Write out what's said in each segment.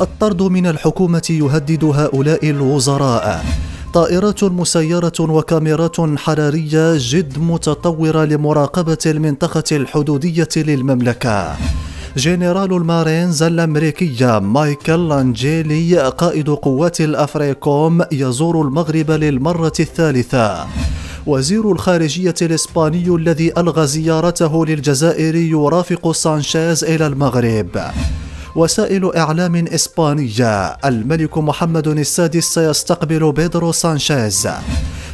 الطرد من الحكومة يهدد هؤلاء الوزراء طائرات مسيرة وكاميرات حرارية جد متطورة لمراقبة المنطقة الحدودية للمملكة جنرال المارينز الأمريكية مايكل أنجيلي قائد قوات الأفريكوم يزور المغرب للمرة الثالثة وزير الخارجية الإسباني الذي ألغى زيارته للجزائر يرافق سانشيز إلى المغرب وسائل إعلام إسبانية الملك محمد السادس سيستقبل بيدرو سانشيز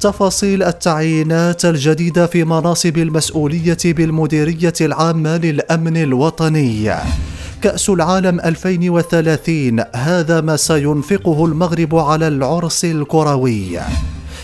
تفاصيل التعيينات الجديدة في مناصب المسؤولية بالمديرية العامة للأمن الوطني كأس العالم 2030 هذا ما سينفقه المغرب على العرس الكروي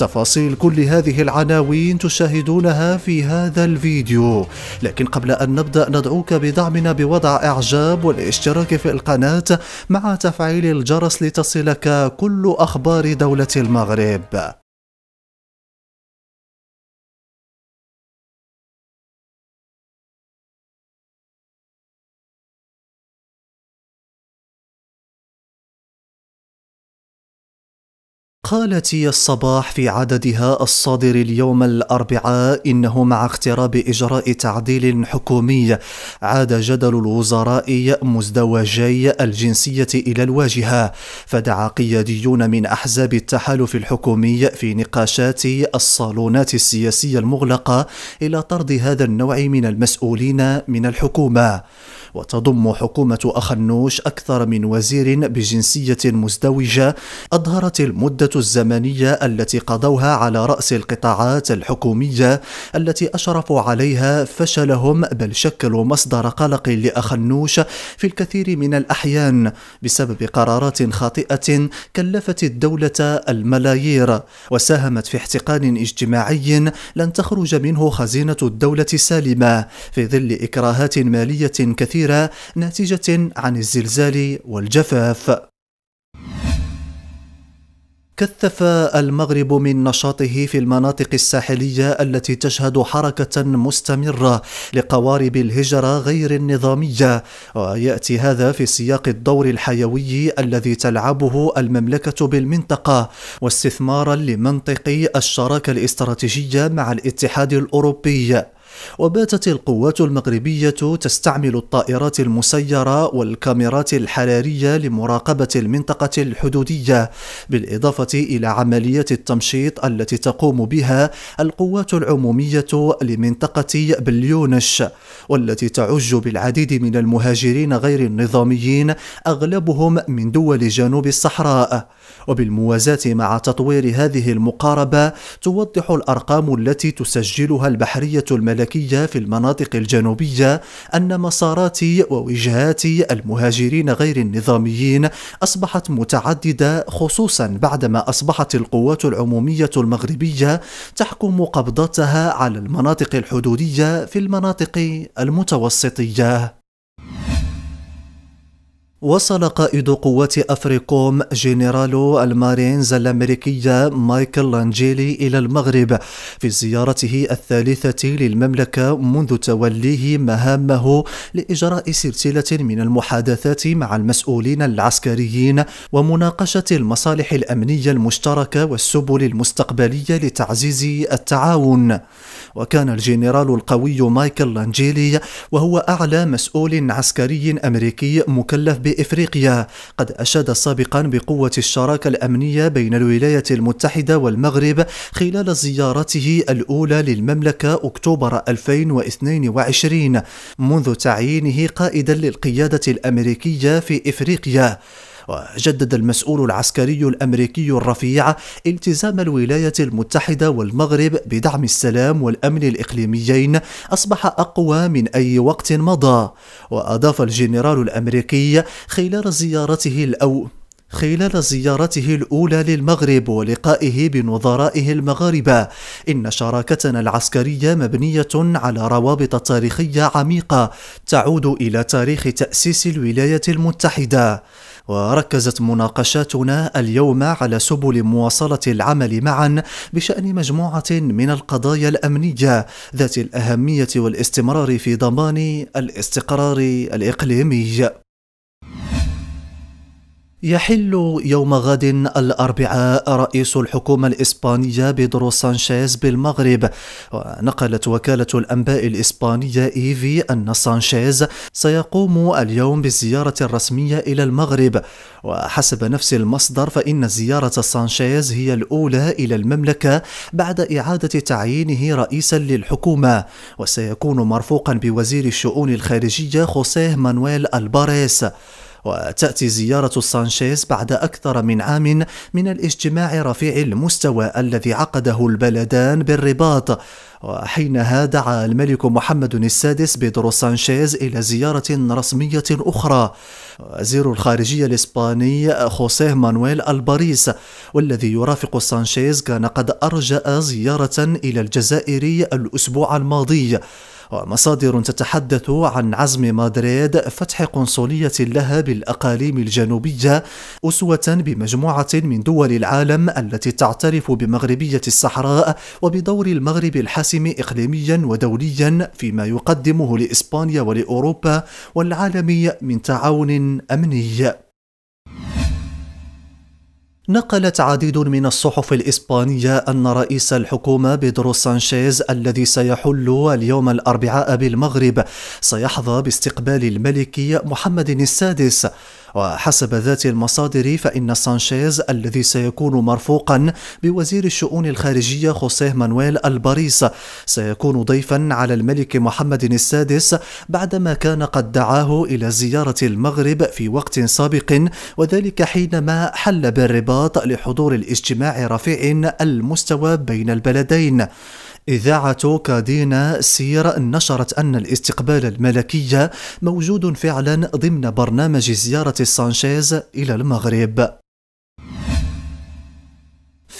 تفاصيل كل هذه العناوين تشاهدونها في هذا الفيديو لكن قبل أن نبدأ ندعوك بدعمنا بوضع إعجاب والاشتراك في القناة مع تفعيل الجرس لتصلك كل أخبار دولة المغرب قالت الصباح في عددها الصادر اليوم الأربعاء إنه مع اقتراب إجراء تعديل حكومي عاد جدل الوزراء مزدوجي الجنسية إلى الواجهة فدعا قياديون من أحزاب التحالف الحكومي في نقاشات الصالونات السياسية المغلقة إلى طرد هذا النوع من المسؤولين من الحكومة وتضم حكومة أخنوش أكثر من وزير بجنسية مزدوجة أظهرت المدة الزمنية التي قضوها على رأس القطاعات الحكومية التي أشرفوا عليها فشلهم بل شكلوا مصدر قلق لأخنوش في الكثير من الأحيان بسبب قرارات خاطئة كلفت الدولة الملايير وساهمت في احتقان اجتماعي لن تخرج منه خزينة الدولة سالمة في ظل إكراهات مالية كثيرة كثيرة ناتجة عن الزلزال والجفاف كثف المغرب من نشاطه في المناطق الساحليه التي تشهد حركه مستمره لقوارب الهجره غير النظاميه وياتي هذا في سياق الدور الحيوي الذي تلعبه المملكه بالمنطقه واستثمارا لمنطق الشراكه الاستراتيجيه مع الاتحاد الاوروبي وباتت القوات المغربية تستعمل الطائرات المسيرة والكاميرات الحرارية لمراقبة المنطقة الحدودية بالإضافة إلى عمليات التمشيط التي تقوم بها القوات العمومية لمنطقة بليونش والتي تعج بالعديد من المهاجرين غير النظاميين أغلبهم من دول جنوب الصحراء وبالموازاة مع تطوير هذه المقاربة توضح الأرقام التي تسجلها البحرية الملكية الأمريكية في المناطق الجنوبية أن مسارات ووجهات المهاجرين غير النظاميين أصبحت متعددة خصوصا بعدما أصبحت القوات العمومية المغربية تحكم قبضتها على المناطق الحدودية في المناطق المتوسطية وصل قائد قوات أفريقوم جنرال المارينز الأمريكية مايكل لانجيلي إلى المغرب في زيارته الثالثة للمملكة منذ توليه مهامه لإجراء سلسلة من المحادثات مع المسؤولين العسكريين ومناقشة المصالح الأمنية المشتركة والسبل المستقبلية لتعزيز التعاون وكان الجنرال القوي مايكل لانجيلي وهو أعلى مسؤول عسكري أمريكي مكلف بإفريقيا قد أشاد سابقا بقوة الشراكة الأمنية بين الولايات المتحدة والمغرب خلال زيارته الأولى للمملكة أكتوبر 2022 منذ تعيينه قائدا للقيادة الأمريكية في إفريقيا وجدد المسؤول العسكري الامريكي الرفيع التزام الولايات المتحده والمغرب بدعم السلام والامن الاقليميين اصبح اقوى من اي وقت مضى واضاف الجنرال الامريكي خلال زيارته الأو خلال زيارته الأولى للمغرب ولقائه بنظرائه المغاربة إن شراكتنا العسكرية مبنية على روابط تاريخية عميقة تعود إلى تاريخ تأسيس الولايات المتحدة وركزت مناقشاتنا اليوم على سبل مواصلة العمل معا بشأن مجموعة من القضايا الأمنية ذات الأهمية والاستمرار في ضمان الاستقرار الإقليمي يحل يوم غد الأربعاء رئيس الحكومة الإسبانية بيدرو سانشيز بالمغرب ونقلت وكالة الأنباء الإسبانية إيفي أن سانشيز سيقوم اليوم بالزيارة الرسمية إلى المغرب وحسب نفس المصدر فإن زيارة سانشيز هي الأولى إلى المملكة بعد إعادة تعيينه رئيسا للحكومة وسيكون مرفوقا بوزير الشؤون الخارجية خوسيه مانويل الباريس وتأتي زيارة سانشيز بعد أكثر من عام من الاجتماع رفيع المستوى الذي عقده البلدان بالرباط وحينها دعا الملك محمد السادس بيدرو سانشيز إلى زيارة رسمية أخرى وزير الخارجية الإسباني خوسيه مانويل الباريس والذي يرافق سانشيز كان قد أرجأ زيارة إلى الجزائر الأسبوع الماضي ومصادر تتحدث عن عزم مدريد فتح قنصلية لها بالأقاليم الجنوبية أسوة بمجموعة من دول العالم التي تعترف بمغربية الصحراء وبدور المغرب الحاسم إقليميا ودوليا فيما يقدمه لإسبانيا ولأوروبا والعالم من تعاون أمني نقلت عديد من الصحف الإسبانية أن رئيس الحكومة بيدرو سانشيز الذي سيحل اليوم الأربعاء بالمغرب سيحظى باستقبال الملك محمد السادس وحسب ذات المصادر فإن سانشيز الذي سيكون مرفوقا بوزير الشؤون الخارجية خوسيه مانويل الباريس سيكون ضيفا على الملك محمد السادس بعدما كان قد دعاه إلى زيارة المغرب في وقت سابق وذلك حينما حل بالرباط لحضور الاجتماع رفيع المستوى بين البلدين إذاعة كادينا سير نشرت أن الاستقبال الملكي موجود فعلا ضمن برنامج زيارة سانشيز إلى المغرب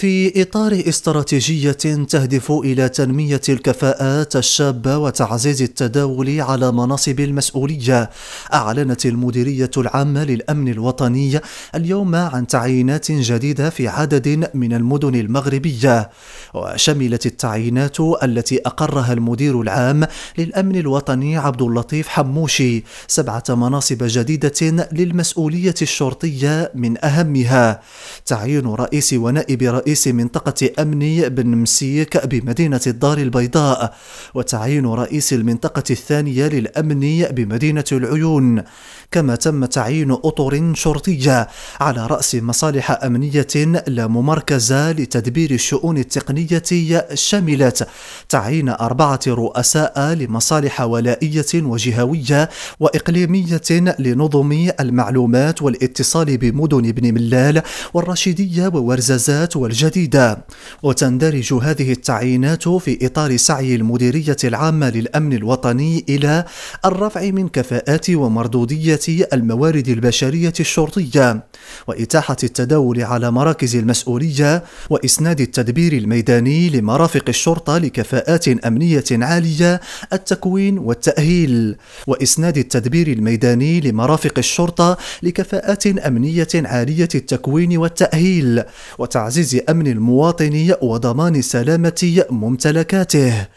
في إطار استراتيجية تهدف إلى تنمية الكفاءات الشابة وتعزيز التداول على مناصب المسؤولية أعلنت المديرية العامة للأمن الوطني اليوم عن تعيينات جديدة في عدد من المدن المغربية وشملت التعيينات التي أقرها المدير العام للأمن الوطني عبد اللطيف حموشي سبعة مناصب جديدة للمسؤولية الشرطية من أهمها تعيين رئيس ونائب رئيس رئيس منطقة أمني بن مسيك بمدينة الدار البيضاء وتعيين رئيس المنطقة الثانية للأمن بمدينة العيون كما تم تعيين أطر شرطية على رأس مصالح أمنية لا ممركزة لتدبير الشؤون التقنية شملت تعيين أربعة رؤساء لمصالح ولائية وجهوية وإقليمية لنظم المعلومات والاتصال بمدن ابن ملال والرشيدية وورزازات والجديدة وتندرج هذه التعيينات في إطار سعي المديرية العامة للأمن الوطني إلى الرفع من كفاءات ومردودية مديرية الموارد البشرية الشرطية وإتاحة التداول على مراكز المسؤولية وإسناد التدبير الميداني لمرافق الشرطة لكفاءات أمنية عالية التكوين والتأهيل وإسناد التدبير الميداني لمرافق الشرطة لكفاءات أمنية عالية التكوين والتأهيل وتعزيز أمن المواطن وضمان سلامة ممتلكاته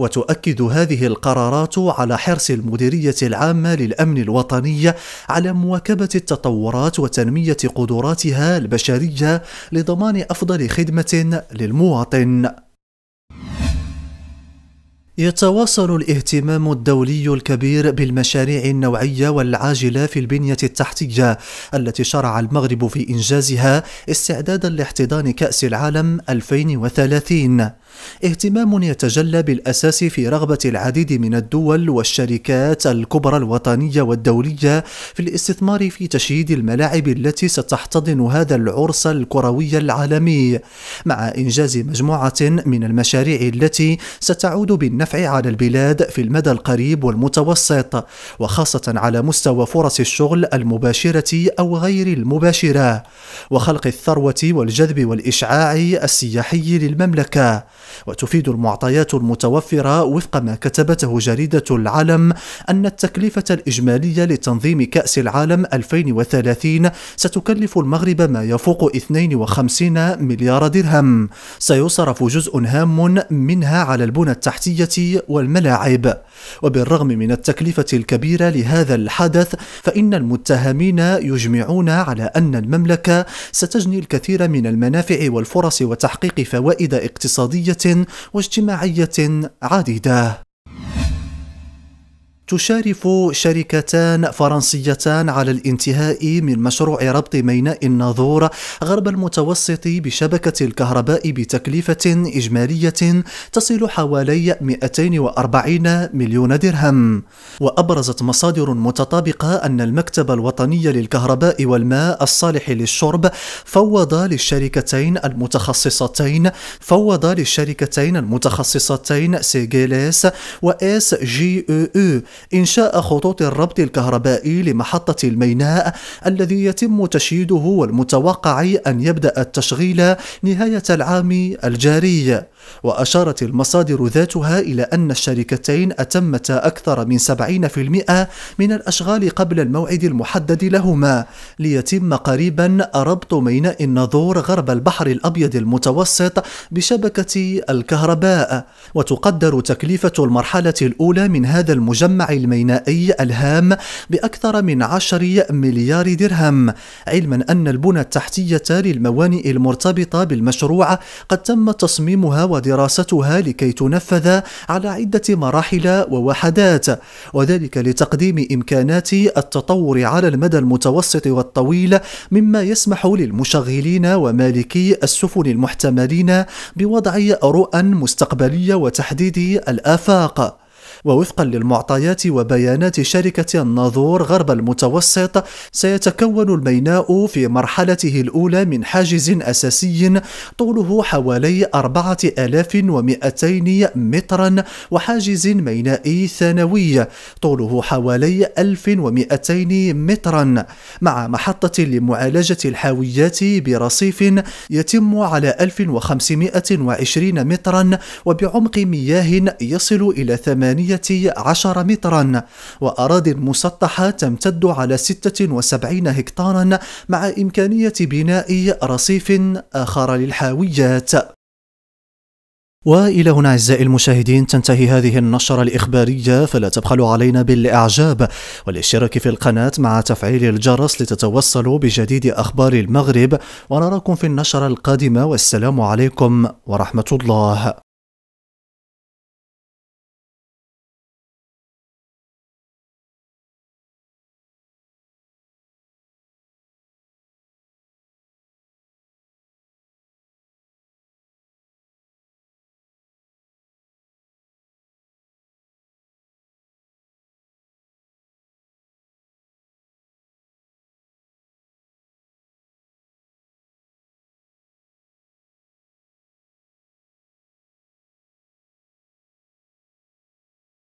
وتؤكد هذه القرارات على حرص المديرية العامة للأمن الوطني على مواكبة التطورات وتنمية قدراتها البشرية لضمان أفضل خدمة للمواطن. يتواصل الاهتمام الدولي الكبير بالمشاريع النوعيه والعاجله في البنيه التحتيه التي شرع المغرب في انجازها استعدادا لاحتضان كاس العالم 2030 اهتمام يتجلى بالاساس في رغبه العديد من الدول والشركات الكبرى الوطنيه والدوليه في الاستثمار في تشييد الملاعب التي ستحتضن هذا العرس الكروي العالمي مع انجاز مجموعه من المشاريع التي ستعود بالنفع على البلاد في المدى القريب والمتوسط وخاصه على مستوى فرص الشغل المباشره او غير المباشره وخلق الثروه والجذب والاشعاع السياحي للمملكه وتفيد المعطيات المتوفرة وفق ما كتبته جريدة العالم أن التكلفة الإجمالية لتنظيم كأس العالم 2030 ستكلف المغرب ما يفوق 52 مليار درهم سيصرف جزء هام منها على البنى التحتية والملاعب وبالرغم من التكلفة الكبيرة لهذا الحدث فإن المتهمين يجمعون على أن المملكة ستجني الكثير من المنافع والفرص وتحقيق فوائد اقتصادية ثقافية واجتماعية عديدة تشارف شركتان فرنسيتان على الانتهاء من مشروع ربط ميناء الناظور غرب المتوسط بشبكة الكهرباء بتكلفة إجمالية تصل حوالي 240 مليون درهم وأبرزت مصادر متطابقة أن المكتب الوطني للكهرباء والماء الصالح للشرب فوض للشركتين المتخصصتين فوض للشركتين المتخصصتين سيجيليس وإس جي أو أو إنشاء خطوط الربط الكهربائي لمحطة الميناء الذي يتم تشييده والمتوقع أن يبدأ التشغيل نهاية العام الجاري وأشارت المصادر ذاتها إلى أن الشركتين أتمتا أكثر من 70% من الأشغال قبل الموعد المحدد لهما ليتم قريبا ربط ميناء الناظور غرب البحر الأبيض المتوسط بشبكة الكهرباء وتقدر تكلفة المرحلة الأولى من هذا المجمع المينائي الهام بأكثر من 10 مليار درهم علما أن البنى التحتية للموانئ المرتبطة بالمشروع قد تم تصميمها ودراستها لكي تنفذ على عدة مراحل ووحدات وذلك لتقديم إمكانات التطور على المدى المتوسط والطويل مما يسمح للمشغلين ومالكي السفن المحتملين بوضع رؤى مستقبلية وتحديد الآفاق ووفقا للمعطيات وبيانات شركة الناظور غرب المتوسط سيتكون الميناء في مرحلته الأولى من حاجز أساسي طوله حوالي 4200 مترا وحاجز مينائي ثانوي طوله حوالي 1200 مترا مع محطة لمعالجة الحاويات برصيف يتم على 1520 مترا وبعمق مياه يصل إلى 8 مترية 10 مترا واراض مسطحة تمتد على 76 هكتارا مع إمكانية بناء رصيف آخر للحاويات والى هنا اعزائي المشاهدين تنتهي هذه النشره الاخباريه فلا تبخلوا علينا بالاعجاب والاشتراك في القناه مع تفعيل الجرس لتتوصلوا بجديد اخبار المغرب ونراكم في النشره القادمه والسلام عليكم ورحمه الله